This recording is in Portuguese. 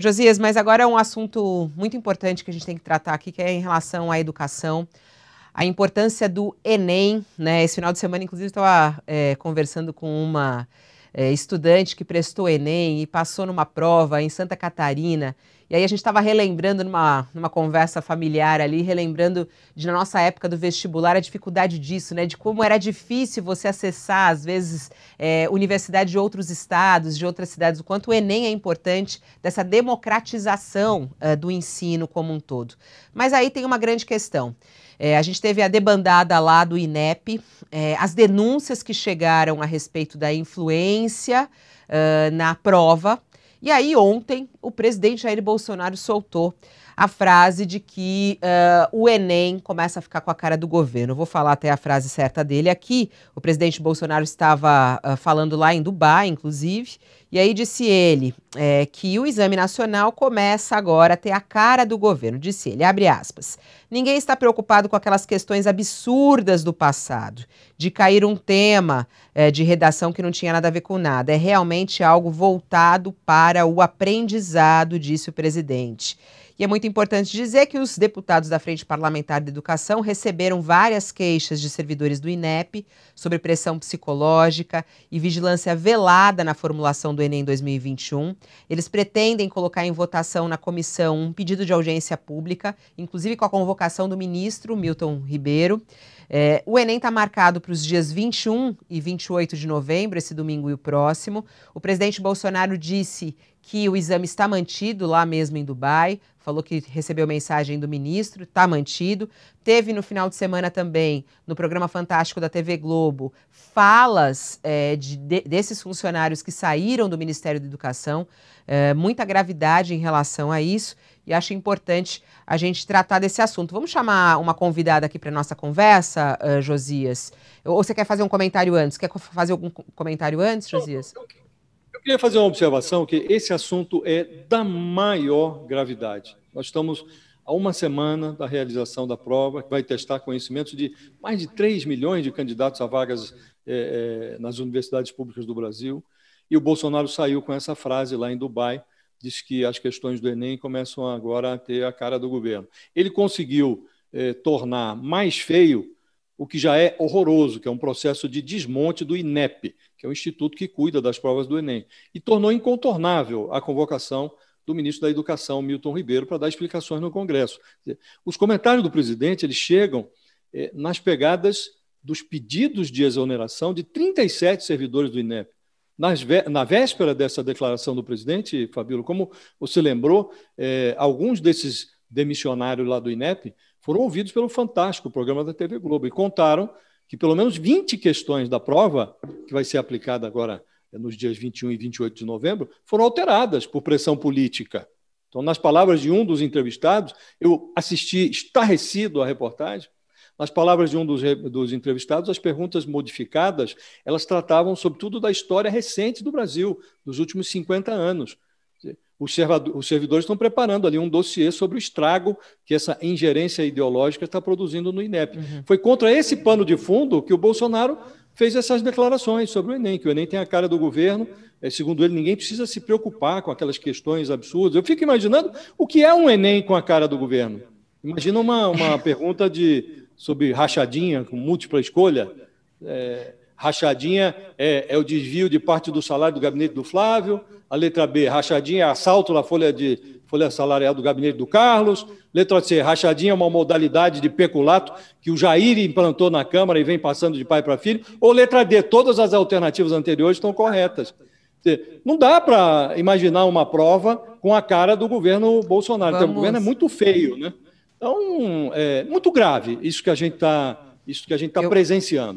Josias, mas agora é um assunto muito importante que a gente tem que tratar aqui, que é em relação à educação, a importância do Enem, né? Esse final de semana, inclusive, estava é, conversando com uma é, estudante que prestou Enem e passou numa prova em Santa Catarina e aí a gente estava relembrando numa, numa conversa familiar ali, relembrando de na nossa época do vestibular a dificuldade disso, né? De como era difícil você acessar, às vezes, é, universidades de outros estados, de outras cidades, o quanto o Enem é importante, dessa democratização é, do ensino como um todo. Mas aí tem uma grande questão. É, a gente teve a debandada lá do INEP, é, as denúncias que chegaram a respeito da influência uh, na prova. E aí, ontem, o presidente Jair Bolsonaro soltou a frase de que uh, o Enem começa a ficar com a cara do governo. vou falar até a frase certa dele aqui. O presidente Bolsonaro estava uh, falando lá em Dubai, inclusive, e aí disse ele é, que o exame nacional começa agora a ter a cara do governo. Disse ele, abre aspas. Ninguém está preocupado com aquelas questões absurdas do passado, de cair um tema é, de redação que não tinha nada a ver com nada. É realmente algo voltado para o aprendizado disse o presidente. E é muito importante dizer que os deputados da Frente Parlamentar de Educação receberam várias queixas de servidores do INEP sobre pressão psicológica e vigilância velada na formulação do Enem 2021. Eles pretendem colocar em votação na comissão um pedido de audiência pública, inclusive com a convocação do ministro Milton Ribeiro. É, o Enem está marcado para os dias 21 e 28 de novembro, esse domingo e o próximo. O presidente Bolsonaro disse que o exame está mantido lá mesmo em Dubai, falou que recebeu mensagem do ministro, está mantido. Teve no final de semana também, no programa Fantástico da TV Globo, falas é, de, de, desses funcionários que saíram do Ministério da Educação. Eh, muita gravidade em relação a isso e acho importante a gente tratar desse assunto. Vamos chamar uma convidada aqui para nossa conversa, uh, Josias? Ou você quer fazer um comentário antes? Quer fazer algum comentário antes, Josias? Eu, eu, eu queria fazer uma observação que esse assunto é da maior gravidade. Nós estamos a uma semana da realização da prova, que vai testar conhecimentos de mais de 3 milhões de candidatos a vagas eh, nas universidades públicas do Brasil. E o Bolsonaro saiu com essa frase lá em Dubai, diz que as questões do Enem começam agora a ter a cara do governo. Ele conseguiu eh, tornar mais feio o que já é horroroso, que é um processo de desmonte do INEP, que é o instituto que cuida das provas do Enem, e tornou incontornável a convocação do ministro da Educação, Milton Ribeiro, para dar explicações no Congresso. Os comentários do presidente eles chegam eh, nas pegadas dos pedidos de exoneração de 37 servidores do INEP. Nas, na véspera dessa declaração do presidente, Fabíola, como você lembrou, é, alguns desses demissionários lá do INEP foram ouvidos pelo Fantástico, programa da TV Globo, e contaram que pelo menos 20 questões da prova, que vai ser aplicada agora é, nos dias 21 e 28 de novembro, foram alteradas por pressão política. Então, nas palavras de um dos entrevistados, eu assisti estarrecido à reportagem, nas palavras de um dos, dos entrevistados, as perguntas modificadas elas tratavam, sobretudo, da história recente do Brasil, dos últimos 50 anos. Os, os servidores estão preparando ali um dossiê sobre o estrago que essa ingerência ideológica está produzindo no INEP. Uhum. Foi contra esse pano de fundo que o Bolsonaro fez essas declarações sobre o Enem, que o Enem tem a cara do governo, eh, segundo ele, ninguém precisa se preocupar com aquelas questões absurdas. Eu fico imaginando o que é um Enem com a cara do governo. Imagina uma, uma pergunta de sobre rachadinha, com múltipla escolha. É, rachadinha é, é, o desvio de parte do salário do gabinete do Flávio. A letra B, rachadinha é assalto na folha, de, folha salarial do gabinete do Carlos. Letra C, rachadinha é uma modalidade de peculato que o Jair implantou na Câmara e vem passando de pai para filho. Ou letra D, todas as alternativas anteriores estão corretas. Não dá para imaginar uma prova com a cara do governo Bolsonaro. Vamos. Então, o governo é muito feio, né? Então, é muito grave isso que a gente está tá, tá presenciando.